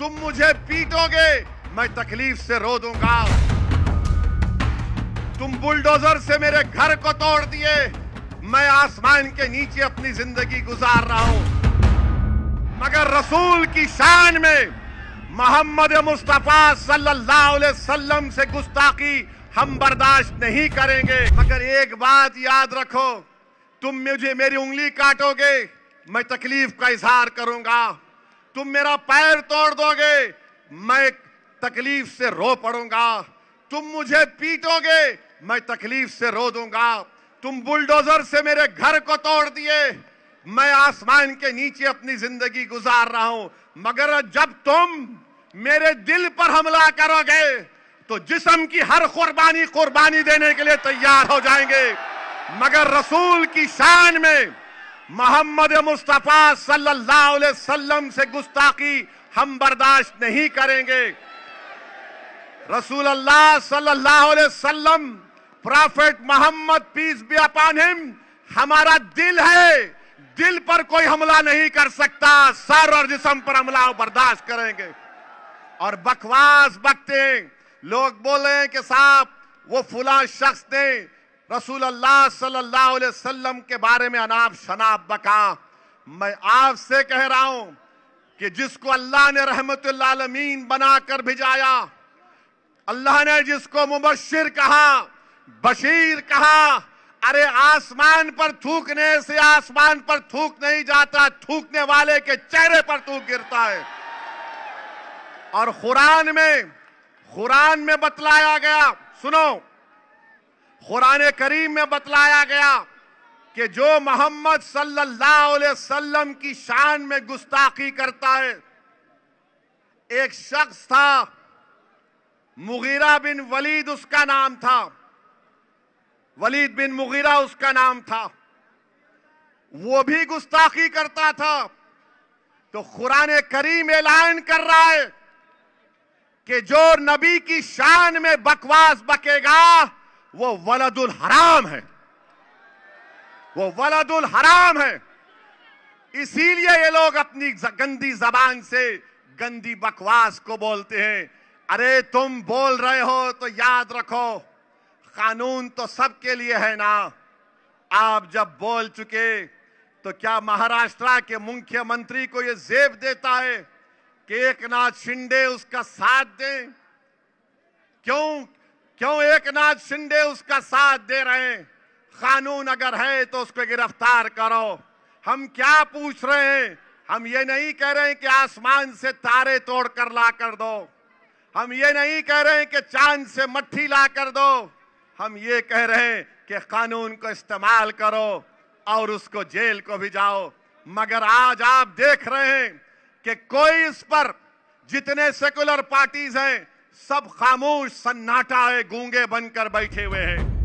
तुम मुझे पीटोगे मैं तकलीफ से रो दूंगा तुम बुलडोजर से मेरे घर को तोड़ दिए मैं आसमान के नीचे अपनी जिंदगी गुजार रहा हूं मगर रसूल की शान में मोहम्मद मुस्तफ़ा सल्लल्लाहु अलैहि वसल्लम से गुस्ताखी हम बर्दाश्त नहीं करेंगे मगर एक बात याद रखो तुम मुझे मेरी उंगली काटोगे मैं तकलीफ का इजहार करूंगा तुम मेरा पैर तोड़ दोगे मैं तकलीफ से रो पड़ूंगा तुम मुझे पीटोगे मैं तकलीफ से रो दूंगा तुम बुलडोजर से मेरे घर को तोड़ दिए मैं आसमान के नीचे अपनी जिंदगी गुजार रहा हूं मगर जब तुम मेरे दिल पर हमला करोगे तो जिसम की हर कुर्बानी कुर्बानी देने के लिए तैयार हो जाएंगे मगर रसूल की शान में मोहम्मद मुस्तफ़ा सल्लल्लाहु अलैहि वसल्लम से गुस्ताखी हम बर्दाश्त नहीं करेंगे रसूल अल्लाह सल्लल्लाहु अलैहि वसल्लम prophet Muhammad peace be upon him हमारा दिल है दिल पर कोई हमला नहीं कर सकता सर और जिसम पर हमला बर्दाश्त करेंगे और बकवास बकते लोग बोले कि साहब वो फुला शख्स ने रसूल अल्लाह सल्लल्लाहु के बारे में अनाप शनाप बका मैं आपसे कह रहा हूं कि जिसको अल्लाह ने रहमत आलमीन बनाकर भिजाया अल्लाह ने जिसको मुबशिर कहा बशीर कहा अरे आसमान पर थूकने से आसमान पर थूक नहीं जाता थूकने वाले के चेहरे पर थूक गिरता है और कुरान में कुरान में बतलाया गया सुनो कुरान करीम में बतलाया गया कि जो मोहम्मद सल्लल्लाहु अलैहि वसल्लम की शान में गुस्ताखी करता है एक शख्स था मुगीरा बिन वलीद उसका नाम था वलीद बिन मुगीरा उसका नाम था वो भी गुस्ताखी करता था तो कुरान करीम ऐलान कर रहा है कि जो नबी की शान में बकवास बकेगा वो वलदुल हराम है वो वलदुल हराम है इसीलिए ये लोग अपनी गंदी जबान से गंदी बकवास को बोलते हैं अरे तुम बोल रहे हो तो याद रखो कानून तो सबके लिए है ना आप जब बोल चुके तो क्या महाराष्ट्र के मुख्यमंत्री को यह जेब देता है कि एक नाथ शिंदे उसका साथ दें क्यों क्यों एक नाथ शिंदे उसका साथ दे रहे हैं कानून अगर है तो उसको गिरफ्तार करो हम क्या पूछ रहे हैं हम ये नहीं कह रहे हैं कि आसमान से तारे तोड़ कर ला कर दो हम ये नहीं कह रहे हैं कि चांद से मट्टी ला कर दो हम ये कह रहे हैं कि कानून को इस्तेमाल करो और उसको जेल को भी जाओ मगर आज आप देख रहे हैं कि कोई इस पर जितने सेकुलर पार्टीज हैं सब खामोश सन्नाटा है गूंगे बनकर बैठे हुए हैं